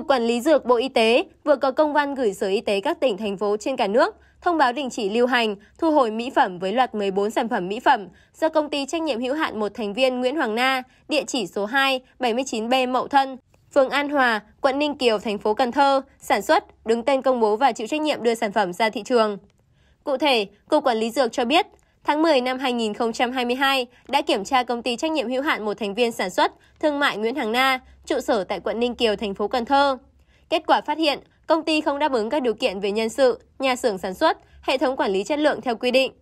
Cục Quản lý Dược Bộ Y tế vừa có công văn gửi Sở Y tế các tỉnh, thành phố trên cả nước thông báo đình chỉ lưu hành, thu hồi mỹ phẩm với loạt 14 sản phẩm mỹ phẩm do công ty trách nhiệm hữu hạn một thành viên Nguyễn Hoàng Na, địa chỉ số 2, 79B Mậu Thân, phường An Hòa, quận Ninh Kiều, thành phố Cần Thơ, sản xuất, đứng tên công bố và chịu trách nhiệm đưa sản phẩm ra thị trường. Cụ thể, Cục Quản lý Dược cho biết, Tháng 10 năm 2022 đã kiểm tra công ty trách nhiệm hữu hạn một thành viên sản xuất thương mại Nguyễn Hằng Na, trụ sở tại quận Ninh Kiều, thành phố Cần Thơ. Kết quả phát hiện, công ty không đáp ứng các điều kiện về nhân sự, nhà xưởng sản xuất, hệ thống quản lý chất lượng theo quy định.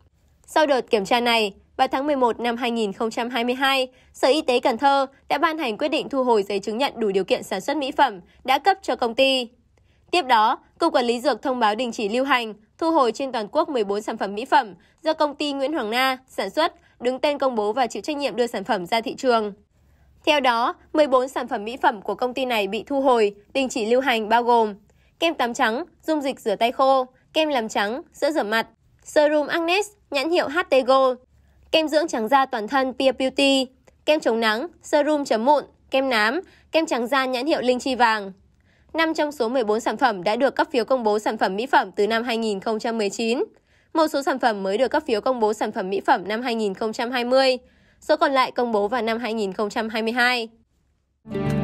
Sau đợt kiểm tra này, vào tháng 11 năm 2022, Sở Y tế Cần Thơ đã ban hành quyết định thu hồi giấy chứng nhận đủ điều kiện sản xuất mỹ phẩm đã cấp cho công ty. Tiếp đó, Cục Quản lý Dược thông báo đình chỉ lưu hành, thu hồi trên toàn quốc 14 sản phẩm mỹ phẩm do công ty Nguyễn Hoàng Na sản xuất, đứng tên công bố và chịu trách nhiệm đưa sản phẩm ra thị trường. Theo đó, 14 sản phẩm mỹ phẩm của công ty này bị thu hồi, đình chỉ lưu hành bao gồm kem tắm trắng, dung dịch rửa tay khô, kem làm trắng, sữa rửa mặt, serum Agnes nhãn hiệu HTGO, kem dưỡng trắng da toàn thân Pia Beauty, kem chống nắng, serum chấm mụn, kem nám, kem trắng da nhãn hiệu Linh Chi Vàng. 5 trong số 14 sản phẩm đã được cấp phiếu công bố sản phẩm mỹ phẩm từ năm 2019. Một số sản phẩm mới được cấp phiếu công bố sản phẩm mỹ phẩm năm 2020, số còn lại công bố vào năm 2022.